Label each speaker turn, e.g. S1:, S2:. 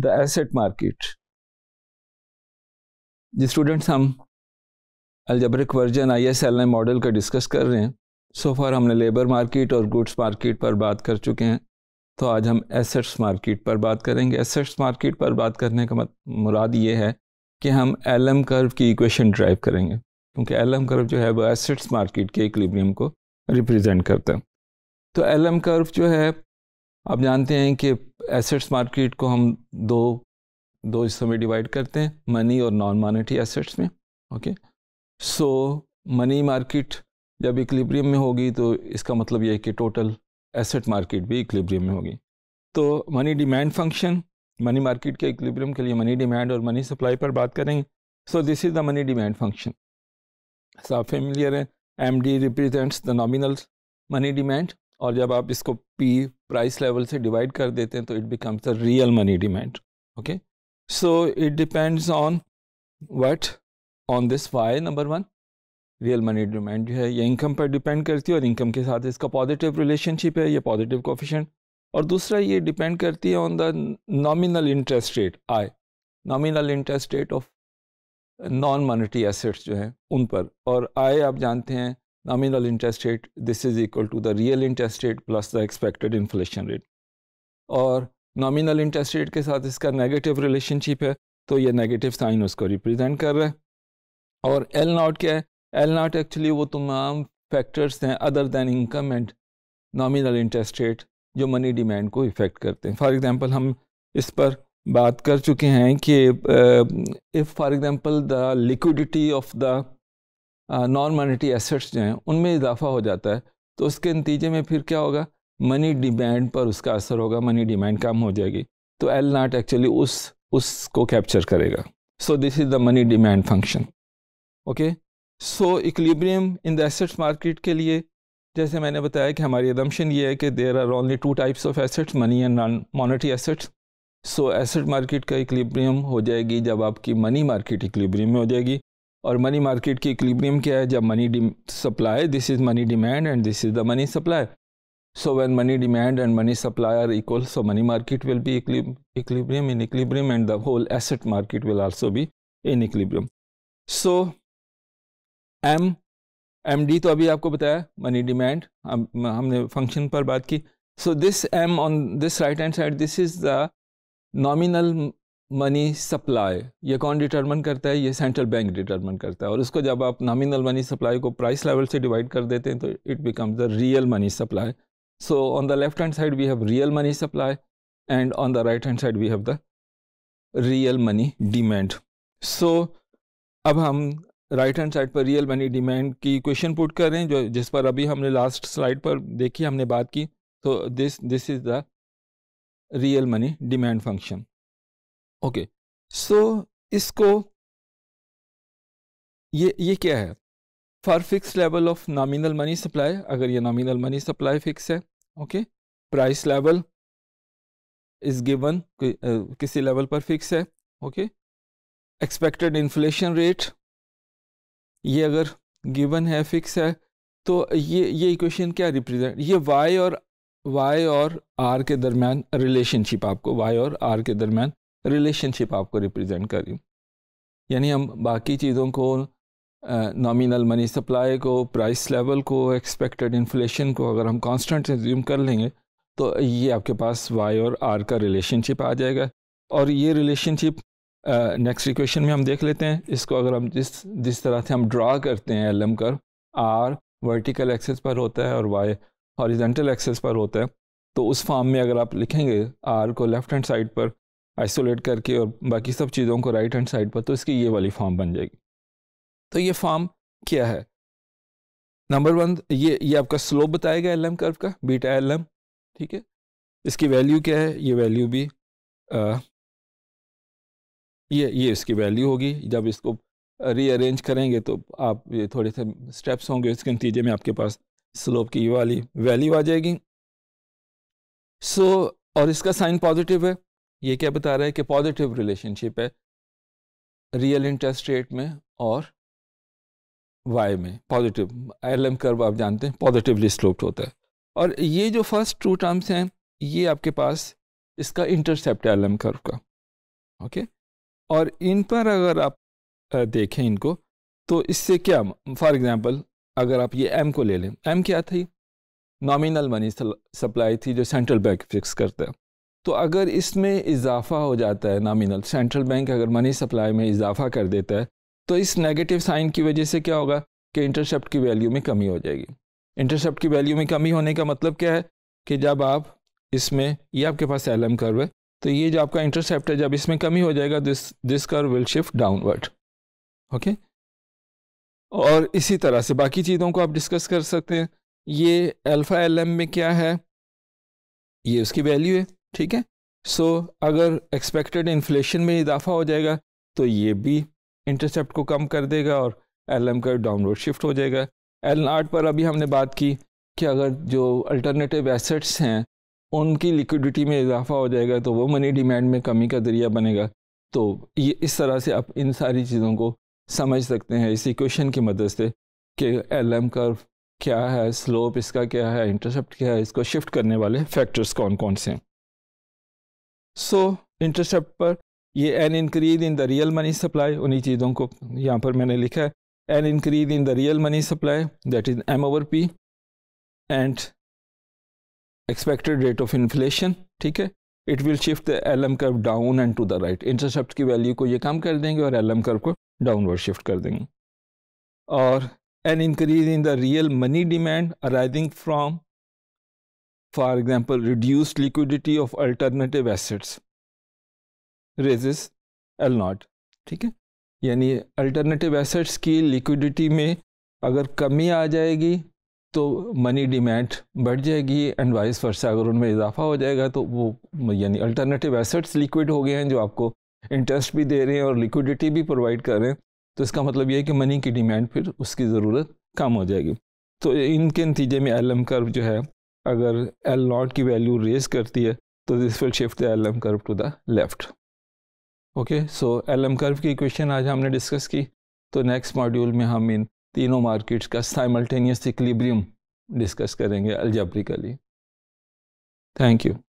S1: the asset market जी students हम algebraic version I S L model का discuss कर रहे हैं सो so फार हमने लेबर मार्केट और गुड्स मार्केट पर बात कर चुके हैं तो आज हम एसेट्स मार्केट पर बात करेंगे एसेट्स मार्केट पर बात करने का मत, मुराद ये है कि हम एल एम कर्व की इक्वेशन ड्राइव करेंगे क्योंकि एल एम कर्व जो है वो एसेट्स मार्केट के इक्लिब्रियम को रिप्रेजेंट करता है तो एल एम कर्व जो है आप जानते हैं कि एसेट्स मार्केट को हम दो दो हिस्सों में डिवाइड करते हैं मनी और नॉन मॉनेटरी एसेट्स में ओके सो मनी मार्केट जब इक्लिब्रियम में होगी तो इसका मतलब यह है कि टोटल एसेट मार्केट भी इक्लिब्रियम में होगी तो money demand function money market के इक्लिब्रियम के लिए मनी डिमांड और मनी सप्लाई पर बात करेंगे so this is the money demand function साफ फेमिलियर है M D represents the nominal money demand और जब आप इसको पी प्राइस लेवल से डिवाइड कर देते हैं तो it becomes the real money demand okay so it depends on what on this Y number one real money demand जो है ये इनकम पर डिपेंड करती है और इनकम के साथ इसका पॉजिटिव रिलेशनशिप है ये पॉजिटिव कोफिशेंट और दूसरा ये डिपेंड करती है on the nominal interest rate I nominal interest rate of non monetary assets जो हैं उन पर और आय आप जानते हैं nominal interest rate this is equal to the real interest rate plus the expected inflation rate और नॉमिनल इंटरेस्ट रेट के साथ इसका नेगेटिव रिलेशनशिप है तो ये नेगेटिव साइन उसको रिप्रेजेंट कर रहा है और एल नॉट क्या है एल नॉट एक्चुअली वो तमाम फैक्टर्स हैं other than income and nominal interest rate जो मनी डिमांड को इफ़ेक्ट करते हैं फॉर एग्ज़ाम्पल हम इस पर बात कर चुके हैं कि if for example the liquidity of the non monetary assets जो हैं उनमें इजाफा हो जाता है तो उसके नतीजे में फिर क्या होगा मनी डिमांड पर उसका असर होगा मनी डिमांड कम हो जाएगी तो एल नाट एक्चुअली उस उसको कैप्चर करेगा so this is the money demand function okay so equilibrium in the assets market के लिए जैसे मैंने बताया कि हमारी एडम्पशन ये है कि there are only two types of assets money and non monetary assets so asset market का इक्लिब्रियम हो जाएगी जब आपकी मनी मार्केट इक्लिब्रियम में हो जाएगी और मनी मार्केट की इक्लिब्रियम क्या है जब money supply this is money demand and this is the money supply so when money demand and money supply are equal so money market will be equilibrium in equilibrium and the whole asset market will also be in equilibrium so M M D तो अभी आपको बताया money demand हमने function पर बात की so this M on this right and side this is the nominal money supply ये कौन डिटरमिन करता है ये सेंट्रल बैंक डिटरमिन करता है और उसको जब आप नॉमिनल मनी सप्लाई को प्राइस लेवल से डिवाइड कर देते हैं तो it becomes the real money supply so on the left hand side we have real money supply and on the right hand side we have the real money demand so अब हम right hand side पर real money demand की question put करें जो जिस पर अभी हमने लास्ट स्लाइड पर देखी हमने बात की तो this this is the real money demand function okay so इसको ये ये क्या है for fix level of nominal money supply अगर ये नॉमिनल मनी सप्लाई फिक्स है okay price level is given किसी लेवल पर फिक्स है ओके एक्सपेक्टेड इन्फ्लेशन रेट ये अगर गिवन है फिक्स है तो ये ये इक्वेशन क्या रिप्रेजेंट ये वाई और वाई और आर के दरमियान रिलेशनशिप आपको वाई और आर के दरमियान रिलेशनशिप आपको रिप्रेजेंट करी यानी हम बाकी चीज़ों को नॉमिनल मनी सप्लाई को प्राइस लेवल को एक्सपेक्टेड इन्फ्लेशन को अगर हम कांस्टेंट रिज्यूम कर लेंगे तो ये आपके पास वाई और आर का रिलेशनशिप आ जाएगा और ये रिलेशनशिप नेक्स्ट इक्वेशन में हम देख लेते हैं इसको अगर हम जिस जिस तरह से हम ड्रा करते हैं L M curve R vertical axis पर होता है और वाई हॉरिजेंटल एक्सेस पर होता है तो उस फॉर्म में अगर आप लिखेंगे आर को लेफ्ट हैंड साइड पर आइसोलेट करके और बाकी सब चीज़ों को राइट हैंड साइड पर तो इसकी ये वाली फॉर्म बन जाएगी तो ये फॉर्म क्या है नंबर वन ये ये आपका स्लोप बताएगा एल एम कर्व का बीटा एल एम ठीक है इसकी वैल्यू क्या है ये वैल्यू भी आ, ये ये इसकी वैल्यू होगी जब इसको रीअरेंज करेंगे तो आप ये थोड़े से स्टेप्स होंगे इसके नतीजे में आपके पास स्लोप की ये वाली वैल्यू आ जाएगी सो so, और इसका साइन पॉजिटिव है ये क्या बता रहा है कि पॉजिटिव रिलेशनशिप है रियल इंटरेस्ट रेट में और वाई में पॉजिटिव एल एम कर्व आप जानते हैं पॉजिटिवली स्लोप्ड होता है और ये जो फर्स्ट टू टर्म्स हैं ये आपके पास इसका इंटरसेप्ट एल एम कर्व का ओके और इन पर अगर आप देखें इनको तो इससे क्या फॉर एग्ज़ाम्पल अगर आप ये एम को ले लें एम क्या थी नॉमिनल मनी सप्लाई थी जो सेंट्रल बैंक फिक्स करता है तो अगर इसमें इजाफा हो जाता है नामिनल सेंट्रल बैंक अगर मनी सप्लाई में इजाफा कर देता है तो इस नेगेटिव साइन की वजह से क्या होगा कि इंटरसेप्ट की वैल्यू में कमी हो जाएगी इंटरसेप्ट की वैल्यू में कमी होने का मतलब क्या है कि जब आप इसमें ये आपके पास एल एम कर्व है तो ये जो आपका इंटरसेप्ट है जब इसमें कमी हो जाएगा this this curve will shift downward okay और इसी तरह से बाकी चीज़ों को आप डिस्कस कर सकते हैं ये अल्फ़ा एल एम में क्या है ये उसकी वैल्यू है ठीक है सो so, अगर एक्सपेक्टेड इन्फ्लेशन में इजाफा हो जाएगा तो ये भी इंटरसेप्ट को कम कर देगा और एल एम का डाउनलोड शिफ्ट हो जाएगा एल आर्ट पर अभी हमने बात की कि अगर जो अल्टरनेटिव एसेट्स हैं उनकी लिक्विडिटी में इजाफा हो जाएगा तो वो मनी डिमांड में कमी का जरिया बनेगा तो ये इस तरह से आप इन सारी चीज़ों को समझ सकते हैं इस इक्वेशन की मदद से कि एल एम का क्या है स्लोप इसका क्या है इंटरसेप्ट क्या है इसको शिफ्ट करने वाले फैक्टर्स कौन कौन से हैं सो इंटरसेप्ट पर ये an increase in the real money supply उन्हीं चीज़ों को यहाँ पर मैंने लिखा है an increase in the real money supply that is M over P and expected rate of inflation ठीक है it will shift the L M curve down and to the right intercept की वैल्यू को ये कम कर देंगे और L M curve को डाउनवर्ड शिफ्ट कर देंगे और an increase in the real money demand arising from for example, reduced liquidity of alternative assets raises L naught ठीक है यानी अल्टरनेटिव एसेट्स की लिक्विडिटी में अगर कमी आ जाएगी तो मनी डिमांड बढ़ जाएगी एंड वाइस वर्षा अगर उनमें इजाफा हो जाएगा तो वो यानी अल्टरनेटिव एसेट्स लिक्विड हो गए हैं जो आपको इंटरेस्ट भी दे रहे हैं और लिक्विडिटी भी प्रोवाइड कर रहे हैं तो इसका मतलब ये है कि मनी की डिमांड फिर उसकी ज़रूरत कम हो जाएगी तो इनके नतीजे में एल एम कर्व जो है अगर एल नॉट की वैल्यू रेज करती है तो this will shift the L M curve to the left okay so L M curve की इक्वेशन आज हमने डिस्कस की तो नेक्स्ट मॉड्यूल में हम इन तीनों मार्केट्स का साइमल्टेनियस इक्लिब्रियम डिस्कस करेंगे अलजब्रिकली थैंक यू